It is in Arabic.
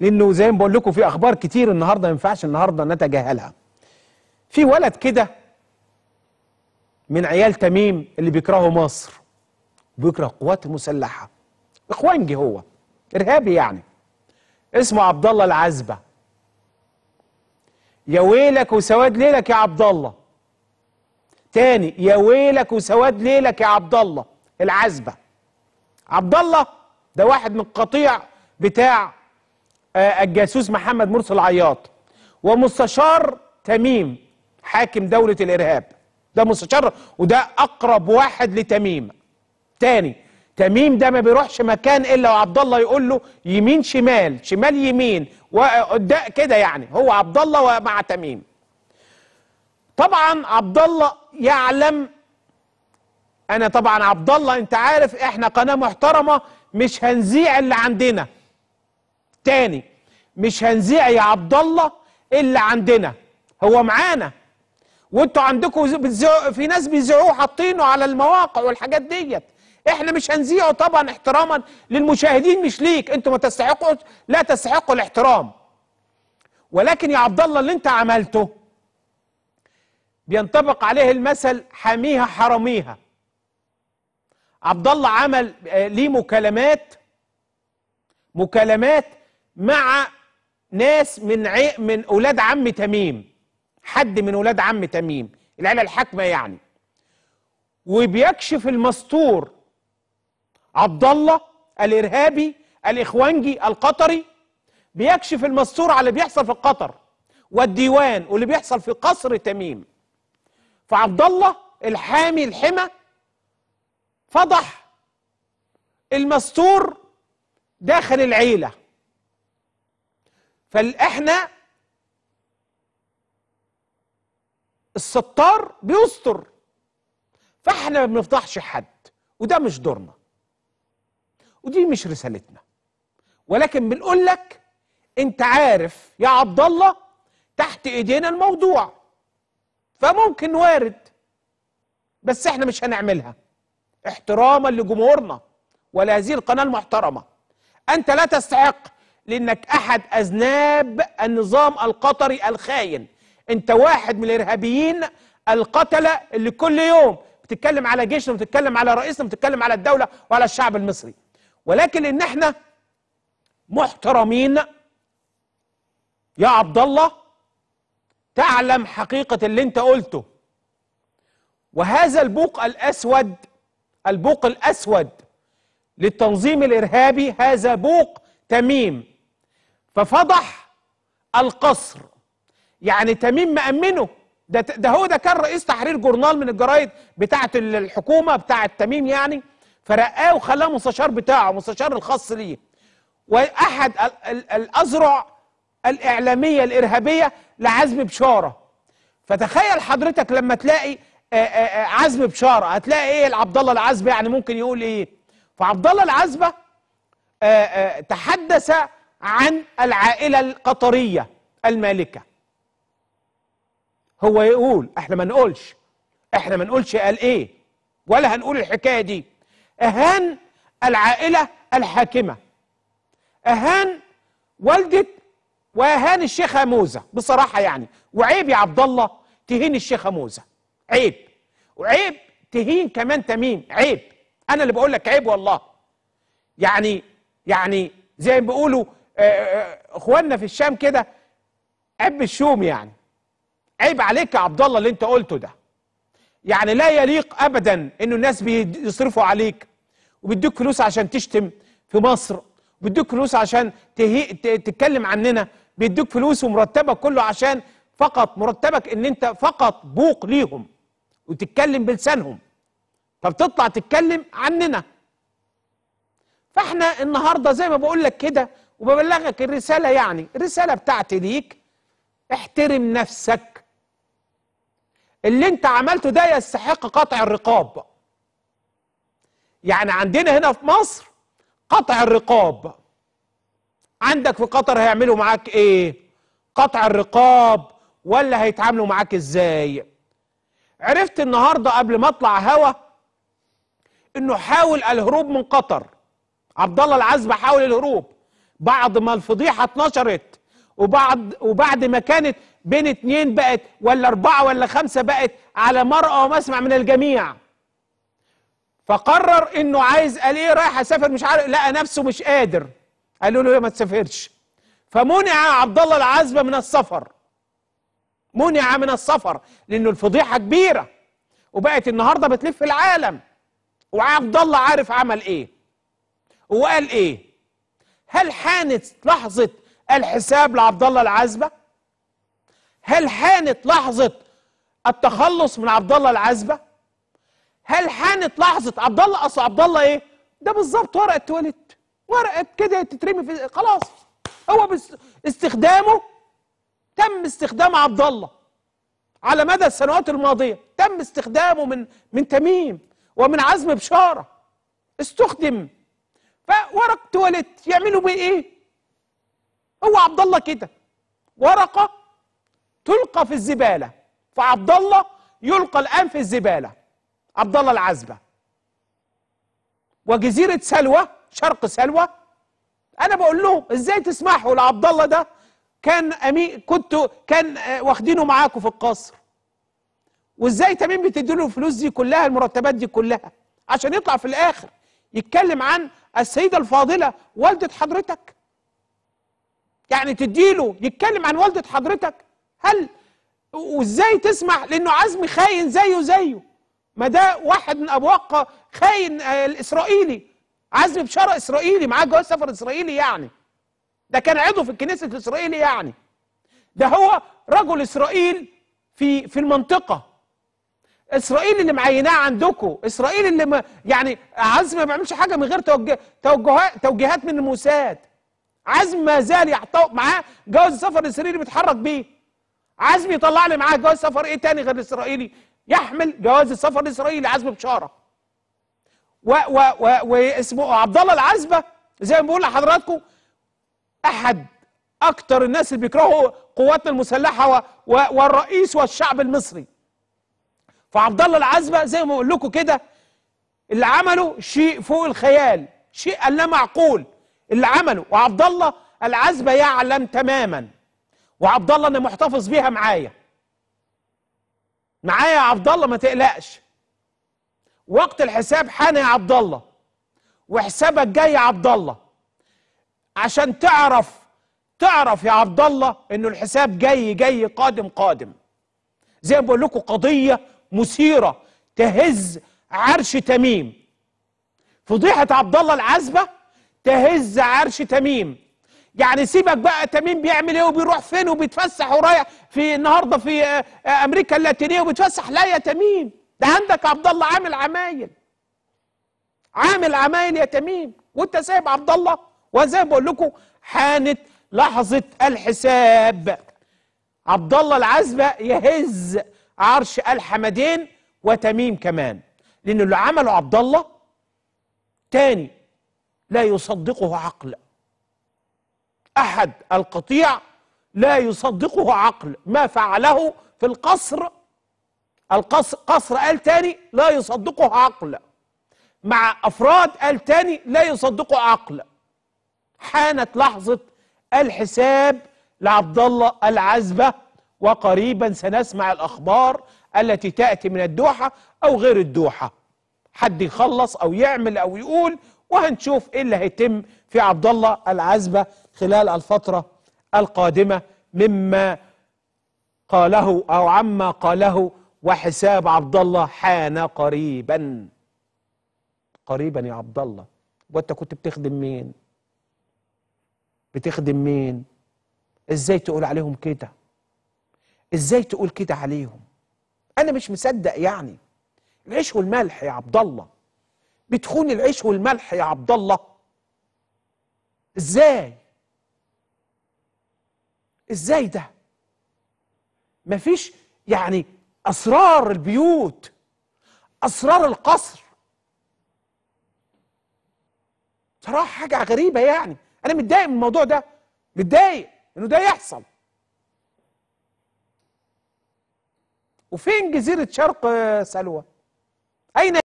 لانه زي ما بقول لكم في اخبار كتير النهارده ما ينفعش النهارده نتجاهلها في ولد كده من عيال تميم اللي بيكرهوا مصر بيكره القوات المسلحه اخوانجي هو ارهابي يعني اسمه عبد الله العزبه يا ويلك وسواد ليلك يا عبد الله تاني يا ويلك وسواد ليلك يا عبد الله العزبه عبد الله ده واحد من القطيع بتاع آه، الجاسوس محمد مرسي العياط ومستشار تميم حاكم دولة الإرهاب ده مستشار وده أقرب واحد لتميم تاني تميم ده ما بيروحش مكان إلا وعبد الله يقول له يمين شمال شمال يمين وده كده يعني هو عبد الله ومع تميم طبعا عبد الله يعلم انا طبعا عبد الله انت عارف احنا قناه محترمه مش هنذيع اللي عندنا تاني مش هنذيع يا عبد الله الا عندنا هو معانا وانتوا عندكم في ناس بيذيعوه حاطينه على المواقع والحاجات ديت احنا مش هنذيعه طبعا احتراما للمشاهدين مش ليك انتوا ما تستحقوا لا تستحقوا الاحترام ولكن يا عبد الله اللي انت عملته بينطبق عليه المثل حاميها حراميها عبد الله عمل آه، ليه مكالمات مكالمات مع ناس من عي... من اولاد عم تميم حد من اولاد عم تميم العيله الحاكمه يعني وبيكشف المستور عبد الله الارهابي الاخوانجي القطري بيكشف المستور على اللي بيحصل في قطر والديوان واللي بيحصل في قصر تميم فعبد الله الحامي الحمى فضح المستور داخل العيله فاحنا الستار بيستر فاحنا ما بنفضحش حد وده مش دورنا ودي مش رسالتنا ولكن بنقول لك انت عارف يا عبد الله تحت ايدينا الموضوع فممكن وارد بس احنا مش هنعملها احتراما لجمهورنا ولهذه القناه المحترمه انت لا تستحق لأنك أحد أذناب النظام القطري الخاين أنت واحد من الإرهابيين القتلة اللي كل يوم بتتكلم على جيشنا بتتكلم على رئيسنا بتتكلم على الدولة وعلى الشعب المصري ولكن إن إحنا محترمين يا عبد الله تعلم حقيقة اللي أنت قلته وهذا البوق الأسود البوق الأسود للتنظيم الإرهابي هذا بوق تميم ففضح القصر يعني تميم مأمنه ده ده هو ده كان رئيس تحرير جورنال من الجرايد بتاعه الحكومه بتاعه تميم يعني فرقاه وخلاه مستشار بتاعه مستشار الخاص ليه واحد الاذرع الاعلاميه الارهابيه لعزمي بشاره فتخيل حضرتك لما تلاقي عزمي بشاره هتلاقي ايه لعبد الله العزبه يعني ممكن يقول ايه فعبد الله العزبه تحدث عن العائلة القطرية المالكة هو يقول احنا ما نقولش احنا ما نقولش قال ايه ولا هنقول الحكاية دي اهان العائلة الحاكمة اهان والدة واهان الشيخة موزة بصراحة يعني وعيب يا عبد الله تهين الشيخة موزة عيب وعيب تهين كمان تميم عيب انا اللي بقول لك عيب والله يعني يعني زي ما بيقولوا آه، آه، اخواننا في الشام كده عيب الشوم يعني عيب عليك يا عبد الله اللي انت قلته ده يعني لا يليق ابدا انه الناس بيصرفوا عليك وبيدوك فلوس عشان تشتم في مصر بيدوك فلوس عشان تهي... تتكلم عننا بيدوك فلوس ومرتبك كله عشان فقط مرتبك ان انت فقط بوق ليهم وتتكلم بلسانهم فبتطلع تتكلم عننا فاحنا النهارده زي ما بقول لك كده وببلغك الرسالة يعني الرسالة بتاعتي ليك احترم نفسك اللي انت عملته ده يستحق قطع الرقاب يعني عندنا هنا في مصر قطع الرقاب عندك في قطر هيعملوا معاك ايه قطع الرقاب ولا هيتعاملوا معاك ازاي عرفت النهارده قبل ما اطلع هوا انه حاول الهروب من قطر عبد الله العزبه حاول الهروب بعد ما الفضيحه اتنشرت وبعد وبعد ما كانت بين اتنين بقت ولا اربعه ولا خمسه بقت على مرأى ومسمع من الجميع فقرر انه عايز قال ايه رايح اسافر مش عارف لقى نفسه مش قادر قالوا له ايه ما تسافرش فمنع عبد الله العزبه من السفر منع من السفر لانه الفضيحه كبيره وبقت النهارده بتلف العالم وعبد الله عارف عمل ايه وقال ايه هل حانت لحظة الحساب لعبد الله العزبة؟ هل حانت لحظة التخلص من عبد الله العزبة؟ هل حانت لحظة عبد الله أصل عبد الله إيه؟ ده بالظبط ورقة تواليت ورقة كده تترمي في خلاص هو استخدامه تم استخدام عبد الله على مدى السنوات الماضية تم استخدامه من من تميم ومن عزم بشارة استخدم فورق تواليت يعملوا بيه ايه هو عبد الله كده ورقه تلقى في الزباله فعبد الله يلقى الان في الزباله عبد الله العزبه وجزيره سلوى شرق سلوى انا بقول لهم ازاي تسمحوا لعبد الله ده كان أمي كنت كان آه، واخدينه معاكم في القصر وازاي بتدي بتديله الفلوس دي كلها المرتبات دي كلها عشان يطلع في الاخر يتكلم عن السيدة الفاضلة والدة حضرتك يعني تديله يتكلم عن والدة حضرتك هل وازاي تسمع لانه عزمي خاين زيه زيه ما ده واحد من ابواق خاين آه، الاسرائيلي عزمي بشارة اسرائيلي معاه جواز سفر اسرائيلي يعني ده كان عضو في الكنيسة الاسرائيلي يعني ده هو رجل اسرائيل في في المنطقة اسرائيل اللي معيناه عندكم اسرائيل اللي ما يعني عزمي ما بيعملش حاجه من غير توجه توجيهات من الموساد عزمي ما زال يعطى معاه جواز السفر الاسرائيلي بيتحرك بيه عزمي يطلع لي معاه جواز سفر ايه تاني غير الاسرائيلي يحمل جواز السفر الاسرائيلي عزمي بشاره و و و واسمه عبد الله العزبه زي ما بقول لحضراتكم احد اكتر الناس اللي بيكرهوا قواتنا المسلحه والرئيس والشعب المصري فعبد الله العزبه زي ما بقول لكم كده اللي عمله شيء فوق الخيال شيء لا معقول اللي عمله وعبد الله العزبه يعلم تماما وعبد الله انا محتفظ بيها معايا معايا يا عبد الله ما تقلقش وقت الحساب حان يا عبد الله وحسابك جاي يا عبد الله عشان تعرف تعرف يا عبد الله انه الحساب جاي جاي قادم قادم زي ما بقول لكم قضيه مثيره تهز عرش تميم فضيحه عبد الله العزبه تهز عرش تميم يعني سيبك بقى تميم بيعمل ايه وبيروح فين وبيتفسح ورايح في النهارده في آه، آه، امريكا اللاتينيه وبيتفسح لا يا تميم ده عندك عبد الله عامل عمايل عامل عمايل يا تميم وانت سايب عبد الله وزي ما بقول لكم حانت لحظه الحساب عبد الله العزبه يهز عرش الحمدين وتميم كمان لأن اللي عمله عبد الله تاني لا يصدقه عقل أحد القطيع لا يصدقه عقل ما فعله في القصر القصر قصر قال تاني لا يصدقه عقل مع أفراد قال تاني لا يصدقه عقل حانت لحظة الحساب لعبد الله العزبه وقريبا سنسمع الأخبار التي تأتي من الدوحة أو غير الدوحة حد يخلص أو يعمل أو يقول وهنشوف إيه اللي هيتم في عبد الله العزبة خلال الفترة القادمة مما قاله أو عما قاله وحساب عبد الله حان قريبا قريبا يا عبد الله وانت كنت بتخدم مين بتخدم مين ازاي تقول عليهم كده ازاي تقول كده عليهم انا مش مصدق يعني العيش والملح يا عبد الله بتخون العيش والملح يا عبد الله ازاي ازاي ده مفيش يعني اسرار البيوت اسرار القصر صراحه حاجه غريبه يعني انا متضايق من الموضوع ده متضايق انه ده يحصل وفين جزيرة شرق سلوى أين